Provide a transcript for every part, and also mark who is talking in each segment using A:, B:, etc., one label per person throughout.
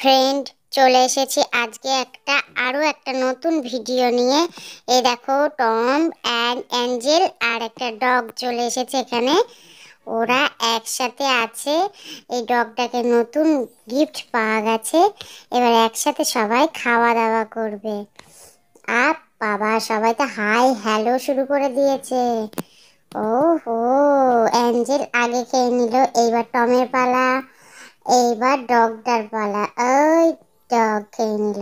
A: friend চলে এসেছি আজকে একটা আরও একটা নতুন ভিডিও নিয়ে এই দেখো টম অ্যান্ড অ্যাঞ্জেল আর একটা ডগ চলে এসেছে এখানে ওরা একসাথে আছে এই ডগটাকে নতুন গিফট পাওয়া গেছে এবার একসাথে সবাই খাওয়া দাওয়া করবে আর বাবা সবাই তো হাই হ্যালো শুরু করে দিয়েছে ও হো অ্যাঞ্জেল আগে খেয়ে নিল এইবার টমের পালা এইবার ডগটার পালা ওই ডগ খেয়ে নিল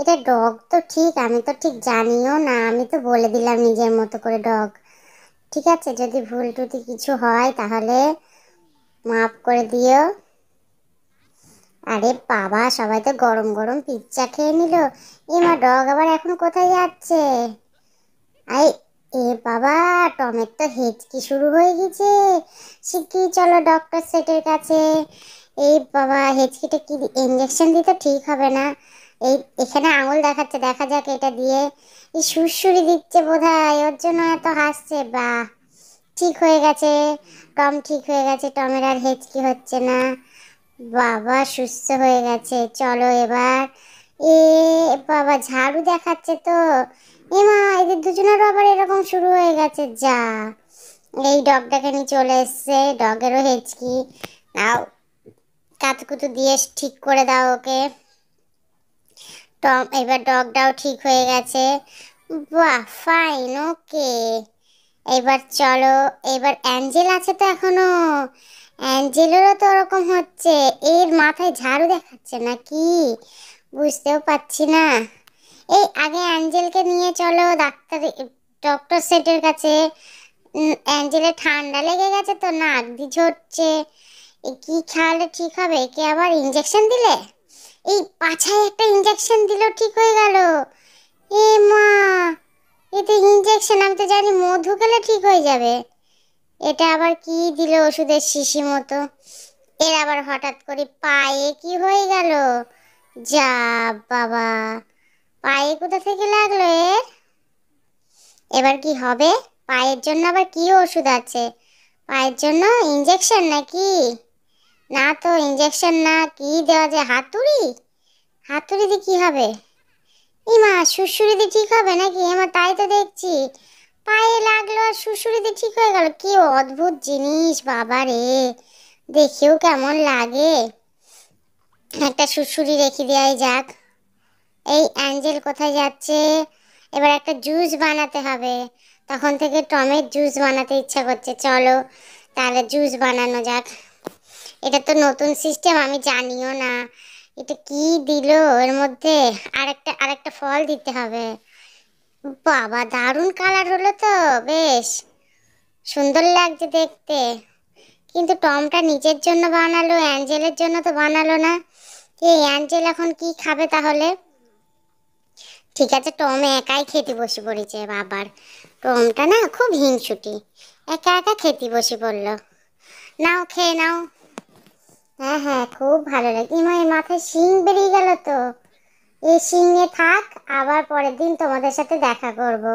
A: এটা ডগ তো ঠিক আমি তো ঠিক জানিও না আমি তো বলে দিলাম নিজের মতো করে ডগ ঠিক আছে যদি ভুল টুটি কিছু হয় তাহলে মাফ করে দিও আরে বাবা সবাই তো গরম গরম পিৎজা খেয়ে নিল এ ডগ আবার এখন কোথায় যাচ্ছে আই টমের তো হেঁচকি শুরু হয়ে গেছে শিখি চলো ডক্টর সেটের কাছে এই বাবা হেঁচকিটা কি ইঞ্জেকশন দিতে ঠিক হবে না এই এখানে আঙুল দেখাচ্ছে দেখা যাক এটা দিয়ে এই সুরসুরি দিচ্ছে বোধ হয় ওর জন্য এত হাসছে বা ঠিক হয়ে গেছে টম ঠিক হয়ে গেছে টমের আর হেঁচকি হচ্ছে না বাবা সুস্থ হয়ে গেছে চলো এবার এ বাবা ঝাড়ু দেখাচ্ছে তো এ মা এদের দুজনের আবার এরকম শুরু হয়ে গেছে যা এই ডগটাকে নিয়ে চলে এসছে ডগেরও হেঁচকি নাও কাতকুতু দিয়ে ঠিক করে দাও ওকে টম এবার ডগটাও ঠিক হয়ে গেছে বাহ ফাইন ওকে এবার চলো এবার অ্যাঞ্জেল আছে তো এখনও অ্যাঞ্জেলেরও তো ওরকম হচ্ছে এর মাথায় ঝাড়ু দেখাচ্ছে নাকি বুঝতেও পারছি না এই আগে অ্যাঞ্জেলকে নিয়ে চলো ডাক্তার ডক্টর সেটের কাছে অ্যাঞ্জেলের ঠান্ডা লেগে গেছে তো নাক দি ঝরছে কি খাওয়ালে ঠিক হবে কে আবার ইঞ্জেকশন দিলে এই পাছায় একটা ইঞ্জেকশন দিল ঠিক হয়ে গেল এ মা এতে ইঞ্জেকশন আমি তো জানি মধু খেলে ঠিক হয়ে যাবে এটা আবার কি দিল ওষুধের শিশি মতো এর আবার হঠাৎ করে পায়ে কি হয়ে গেল যা বাবা পায়ে কোথা থেকে লাগলো এর এবার কি হবে পায়ের জন্য আবার কি ওষুধ আছে পায়ের জন্য ইঞ্জেকশন নাকি না তো ইঞ্জেকশন না কি দেওয়া যায় হাতুড়ি হাতুড়ি দিয়ে কী হবে ইমা শুশুড়ি দিয়ে ঠিক হবে নাকি এমা তাই তো দেখছি পায়ে লাগলো আর শুশুড়ি দিয়ে ঠিক হয়ে গেল কি অদ্ভুত জিনিস বাবা রে দেখেও কেমন লাগে একটা সুসুরি রেখে দেওয়াই যাক এই অ্যাঞ্জেল কোথায় যাচ্ছে এবার একটা জুস বানাতে হবে তখন থেকে টমের জুস বানাতে ইচ্ছা করছে চলো তাহলে জুস বানানো যাক এটা তো নতুন সিস্টেম আমি জানিও না এটা কি দিল এর মধ্যে আরেকটা আরেকটা ফল দিতে হবে বাবা দারুণ কালার হলো তো বেশ সুন্দর লাগছে দেখতে কিন্তু টমটা নিজের জন্য বানালো অ্যাঞ্জেলের জন্য তো বানালো না এই অ্যাঞ্জেল এখন কি খাবে তাহলে ঠিক আছে টমে একাই খেতে বসে পড়েছে বাবার টমটা না খুব হিংসুটি একা একা খেতে বসে পড়লো নাও খেয়ে নাও হ্যাঁ হ্যাঁ খুব ভালো লাগে ইমা এই মাথায় শিং বেরিয়ে গেল তো এই শিঙে থাক আবার পরের দিন তোমাদের সাথে দেখা করবো